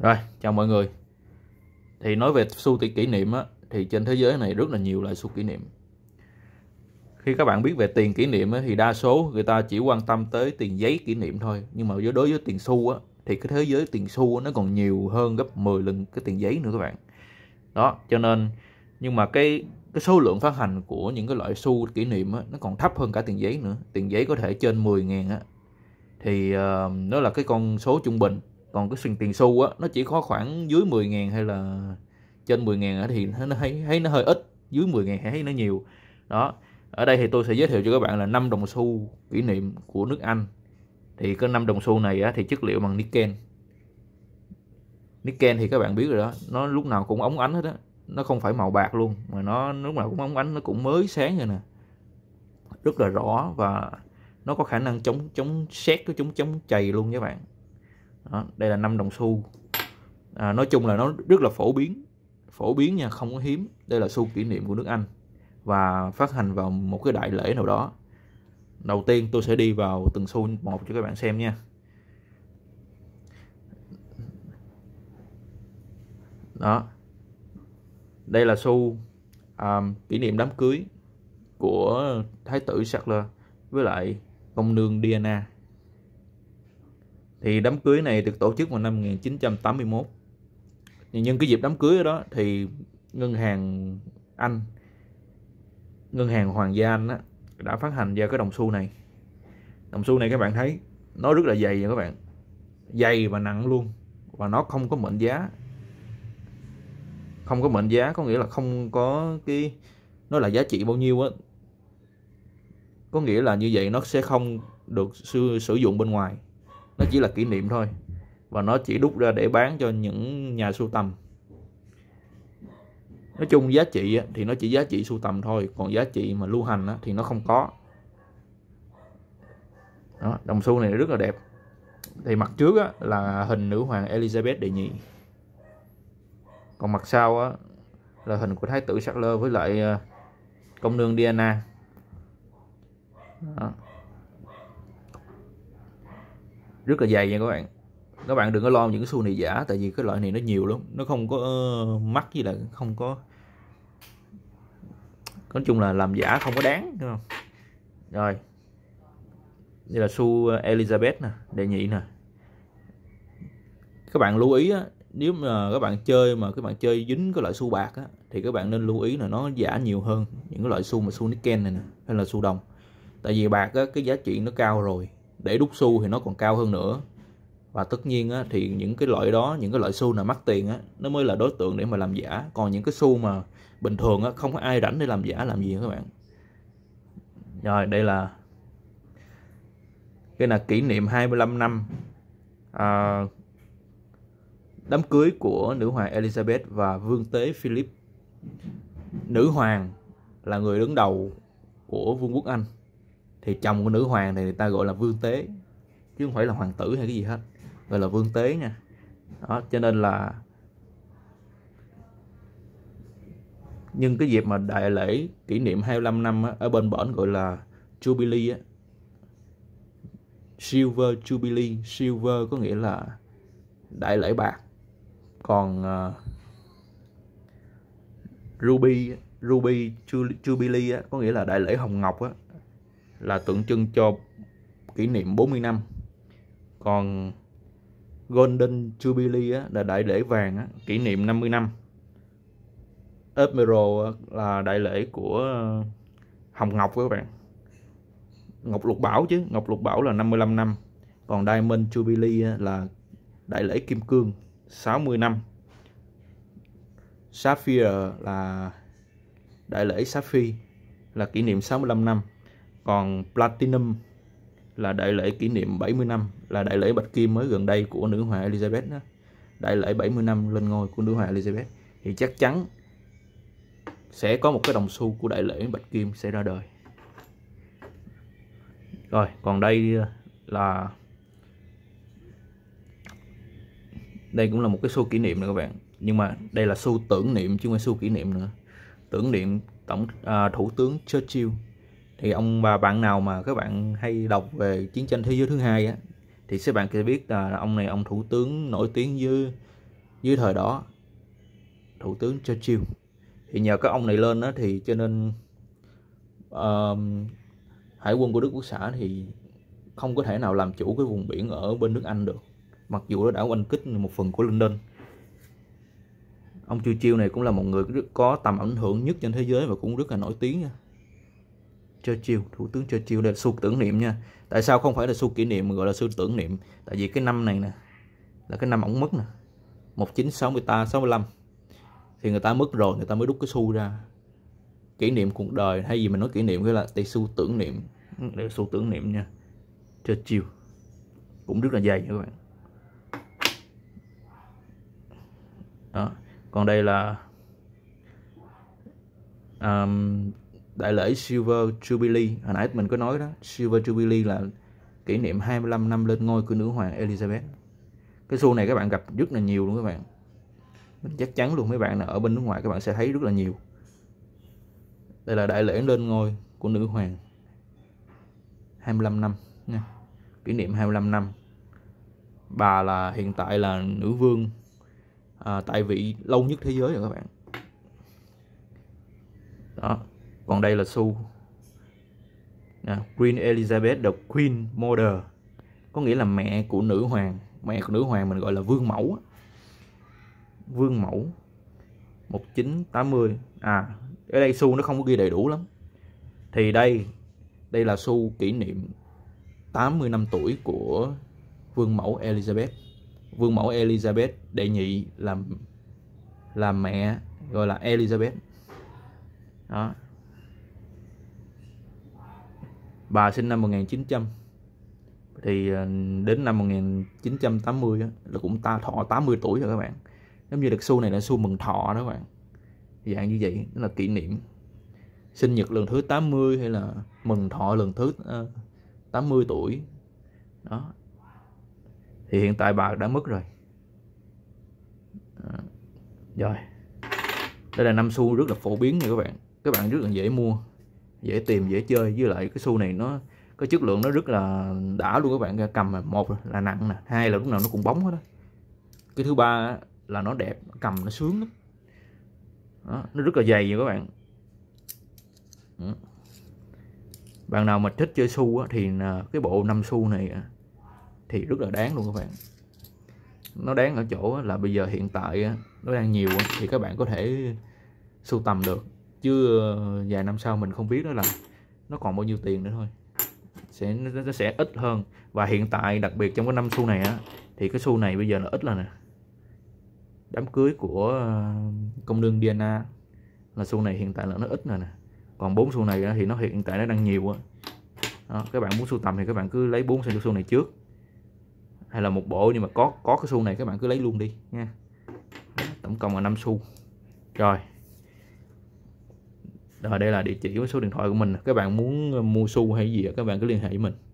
Rồi, chào mọi người Thì nói về xu tiền kỷ niệm á Thì trên thế giới này rất là nhiều loại xu kỷ niệm Khi các bạn biết về tiền kỷ niệm á, thì đa số người ta chỉ quan tâm tới tiền giấy kỷ niệm thôi Nhưng mà đối với tiền xu á Thì cái thế giới tiền xu nó còn nhiều hơn gấp 10 lần cái tiền giấy nữa các bạn Đó, cho nên Nhưng mà cái cái số lượng phát hành của những cái loại xu kỷ niệm á, nó còn thấp hơn cả tiền giấy nữa Tiền giấy có thể trên 10 ngàn á Thì uh, ờ, đó là cái con số trung bình còn cái tiền tiền xu á nó chỉ có khoảng dưới 10 000 hay là trên 10 ngàn thì nó thấy, thấy nó hơi ít dưới 10 000 thấy nó nhiều đó ở đây thì tôi sẽ giới thiệu cho các bạn là 5 đồng xu kỷ niệm của nước Anh thì cái 5 đồng xu này á, thì chất liệu bằng nickel nickel thì các bạn biết rồi đó nó lúc nào cũng ống ánh hết á nó không phải màu bạc luôn mà nó lúc nào cũng ống ánh nó cũng mới sáng rồi nè rất là rõ và nó có khả năng chống chống xét chống chống chày luôn các bạn đó, đây là 5 đồng xu à, nói chung là nó rất là phổ biến phổ biến nha không có hiếm đây là xu kỷ niệm của nước Anh và phát hành vào một cái đại lễ nào đó đầu tiên tôi sẽ đi vào từng xu một cho các bạn xem nha đó đây là xu um, kỷ niệm đám cưới của thái tử Charles với lại công nương Diana thì đám cưới này được tổ chức vào năm 1981. Thì nhưng cái dịp đám cưới đó thì ngân hàng Anh ngân hàng Hoàng gia Anh á, đã phát hành ra cái đồng xu này. Đồng xu này các bạn thấy nó rất là dày nha các bạn. Dày và nặng luôn và nó không có mệnh giá. Không có mệnh giá có nghĩa là không có cái nó là giá trị bao nhiêu á. Có nghĩa là như vậy nó sẽ không được sử, sử dụng bên ngoài nó chỉ là kỷ niệm thôi và nó chỉ đúc ra để bán cho những nhà sưu tầm nói chung giá trị thì nó chỉ giá trị sưu tầm thôi còn giá trị mà lưu hành thì nó không có đó, đồng xu này rất là đẹp thì mặt trước là hình nữ hoàng Elizabeth đệ nhị còn mặt sau là hình của thái tử Charles với lại ờ, công nương Diana đó rất là dày nha các bạn các bạn đừng có lo những cái xu này giả tại vì cái loại này nó nhiều lắm nó không có uh, mắc gì là không có nói chung là làm giả không có đáng đúng không rồi đây là xu Elizabeth nè đề nhị nè các bạn lưu ý á, nếu mà các bạn chơi mà các bạn chơi dính cái loại xu bạc á, thì các bạn nên lưu ý là nó giả nhiều hơn những cái loại xu mà xu nickel này nè hay là xu đồng tại vì bạc á, cái giá trị nó cao rồi để đúc xu thì nó còn cao hơn nữa và tất nhiên á, thì những cái loại đó những cái loại xu nào mắc tiền á, nó mới là đối tượng để mà làm giả còn những cái xu mà bình thường á, không có ai rảnh để làm giả làm gì các bạn rồi đây là cái là kỷ niệm 25 năm à, đám cưới của nữ hoàng Elizabeth và vương tế Philip nữ hoàng là người đứng đầu của vương quốc Anh thì chồng của nữ hoàng này người ta gọi là vương tế ừ. chứ không phải là hoàng tử hay cái gì hết gọi là vương tế nha đó cho nên là nhưng cái dịp mà đại lễ kỷ niệm 25 năm ở bên bển gọi là Jubilee á. Silver Jubilee, Silver có nghĩa là đại lễ bạc. Còn uh, Ruby, Ruby Jubilee á, có nghĩa là đại lễ hồng ngọc á là tượng trưng cho kỷ niệm 40 năm còn Golden Jubilee á, là đại lễ vàng á, kỷ niệm 50 năm Emerald là đại lễ của ờ, Hồng Ngọc các bạn Ngọc Lục Bảo chứ Ngọc Lục Bảo là 55 năm còn Diamond Jubilee là đại lễ Kim Cương 60 năm Sapphire là đại lễ Sapphire là kỷ niệm 65 năm còn Platinum là đại lễ kỷ niệm 70 năm là đại lễ bạch kim mới gần đây của nữ hoàng Elizabeth đó. đại lễ 70 năm lên ngôi của nữ hoàng Elizabeth thì chắc chắn sẽ có một cái đồng xu của đại lễ bạch kim sẽ ra đời rồi còn đây là đây cũng là một cái xu kỷ niệm nữa các bạn nhưng mà đây là xu tưởng niệm chứ không phải xu kỷ niệm nữa tưởng niệm tổng à, thủ tướng Churchill thì ông và bạn nào mà các bạn hay đọc về chiến tranh thế giới thứ hai á thì các bạn sẽ biết là ông này ông thủ tướng nổi tiếng dưới dưới thời đó thủ tướng Churchill thì nhờ các ông này lên đó thì cho nên uh, hải quân của Đức Quốc xã thì không có thể nào làm chủ cái vùng biển ở bên nước Anh được mặc dù nó đã oanh kích một phần của London ông Churchill này cũng là một người có tầm ảnh hưởng nhất trên thế giới và cũng rất là nổi tiếng nha Churchill thủ tướng Churchill là xu tưởng niệm nha tại sao không phải là xu kỷ niệm mà gọi là xu tưởng niệm tại vì cái năm này nè là cái năm ổng mất nè 1963 65 thì người ta mất rồi người ta mới đúc cái xu ra kỷ niệm cuộc đời hay gì mình nói kỷ niệm cái là tây xu tưởng niệm để xu tưởng niệm nha Churchill cũng rất là dày nha các bạn đó còn đây là um, đại lễ Silver Jubilee hồi nãy mình có nói đó Silver Jubilee là kỷ niệm 25 năm lên ngôi của nữ hoàng Elizabeth cái xu này các bạn gặp rất là nhiều luôn các bạn mình chắc chắn luôn mấy bạn nào ở bên nước ngoài các bạn sẽ thấy rất là nhiều đây là đại lễ lên ngôi của nữ hoàng 25 năm nha kỷ niệm 25 năm bà là hiện tại là nữ vương à, tại vị lâu nhất thế giới rồi các bạn đó còn đây là Su Queen Elizabeth the Queen Mother có nghĩa là mẹ của nữ hoàng mẹ của nữ hoàng mình gọi là vương mẫu vương mẫu 1980 à ở đây Su nó không có ghi đầy đủ lắm thì đây đây là Su kỷ niệm 80 năm tuổi của vương mẫu Elizabeth vương mẫu Elizabeth đệ nhị làm là mẹ gọi là Elizabeth đó bà sinh năm 1900 thì ờ, đến năm 1980 là cũng ta thọ 80 tuổi rồi các bạn giống như đặc xu này là xu mừng thọ đó các bạn dạng như vậy đó là kỷ niệm sinh nhật lần thứ 80 hay là mừng thọ lần thứ 80 ờ, tuổi đó thì hiện tại bà đã mất rồi à, rồi đây là năm xu rất là phổ biến nha các bạn các bạn rất là dễ mua dễ tìm dễ chơi với lại cái xu này nó cái chất lượng nó rất là đã luôn các bạn cầm mà một là nặng nè hai là lúc nào nó cũng bóng hết đó cái thứ ba là nó đẹp cầm nó sướng lắm đó, nó rất là dày nha các bạn bạn nào mà thích chơi xu thì cái bộ năm xu này thì rất là đáng luôn các bạn nó đáng ở chỗ là bây giờ hiện tại nó đang nhiều thì các bạn có thể sưu tầm được chứ ờ, vài năm sau mình không biết đó là nó còn bao nhiêu tiền nữa thôi sẽ nó sẽ ít hơn và hiện tại đặc biệt trong cái năm xu này á thì cái xu này bây giờ là ít là nè đám cưới của ờ, công nương Diana là xu này hiện tại là nó ít rồi nè còn bốn xu này thì nó hiện tại nó đang nhiều á đó, các bạn muốn sưu tầm thì các bạn cứ lấy bốn xu này trước hay là một bộ nhưng mà có có cái xu này các bạn cứ lấy luôn đi nha tổng cộng là 5 xu rồi rồi đây là địa chỉ với số điện thoại của mình. Các bạn muốn ờ, mua xu hay gì các bạn cứ liên hệ với mình.